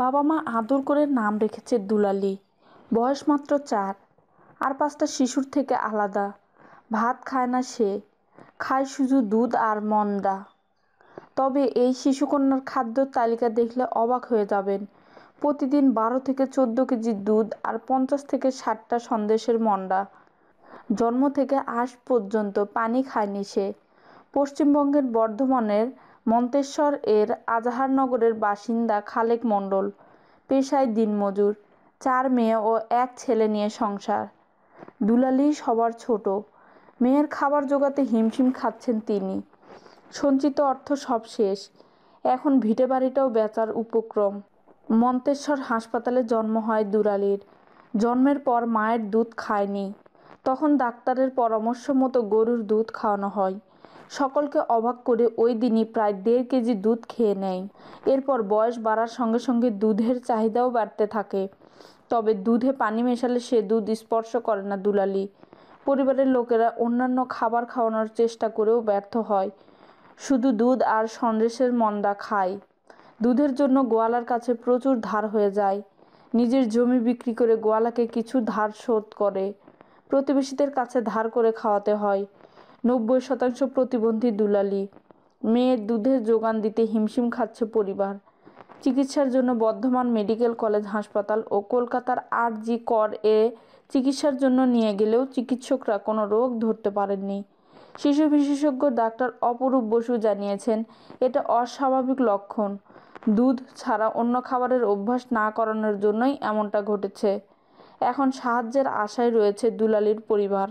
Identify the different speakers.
Speaker 1: বাবা মা আদর করে নাম রেখেছে দুলালি বয়স মাত্র চার আর পাঁচটা শিশুর থেকে আলাদা ভাত খায় না সে খায় শুধু দুধ আর মন্দা তবে এই শিশুকন্যার খাদ্য তালিকা দেখলে অবাক হয়ে যাবেন প্রতিদিন বারো থেকে চোদ্দ কেজি দুধ আর পঞ্চাশ থেকে ষাটটা সন্দেশের মন্ডা জন্ম থেকে আজ পর্যন্ত পানি খায়নি সে পশ্চিমবঙ্গের বর্ধমানের মন্তেশ্বর এর আজাহারনগরের বাসিন্দা খালেক মণ্ডল পেশায় দিনমজুর চার মেয়ে ও এক ছেলে নিয়ে সংসার দুলালি সবার ছোট মেয়ের খাবার জোগাতে হিমশিম খাচ্ছেন তিনি সঞ্চিত অর্থ সব শেষ এখন ভিটে বাড়িটাও বেচার উপক্রম মন্তেশ্বর হাসপাতালে জন্ম হয় দুলালির জন্মের পর মায়ের দুধ খায়নি তখন ডাক্তারের পরামর্শ মতো গরুর দুধ খাওয়ানো হয় সকলকে অবাক করে ওই দিনই প্রায় দেড় কেজি দুধ খেয়ে নেয় এরপর বয়স বাড়ার সঙ্গে সঙ্গে দুধের চাহিদাও বাড়তে থাকে তবে দুধে পানি মেশালে সে দুধ স্পর্শ করে না দুলালি পরিবারের লোকেরা অন্যান্য খাবার খাওয়ানোর চেষ্টা করেও ব্যর্থ হয় শুধু দুধ আর সন্দেশের মন্দা খায় দুধের জন্য গোয়ালার কাছে প্রচুর ধার হয়ে যায় নিজের জমি বিক্রি করে গোয়ালাকে কিছু ধার শোধ করে প্রতিবেশীদের কাছে ধার করে খাওয়াতে হয় নব্বই শতাংশ প্রতিবন্ধী দুলালি মেয়ের দুধের যোগান দিতে হিমশিম খাচ্ছে পরিবার চিকিৎসার জন্য বর্ধমান মেডিকেল কলেজ হাসপাতাল ও কলকাতার আর জি কর এ চিকিৎসার জন্য নিয়ে গেলেও চিকিৎসকরা কোনো রোগ ধরতে পারেননি শিশু বিশেষজ্ঞ ডাক্তার অপরূপ বসু জানিয়েছেন এটা অস্বাভাবিক লক্ষণ দুধ ছাড়া অন্য খাবারের অভ্যাস না করানোর জন্যই এমনটা ঘটেছে এখন সাহায্যের আশায় রয়েছে দুলালির পরিবার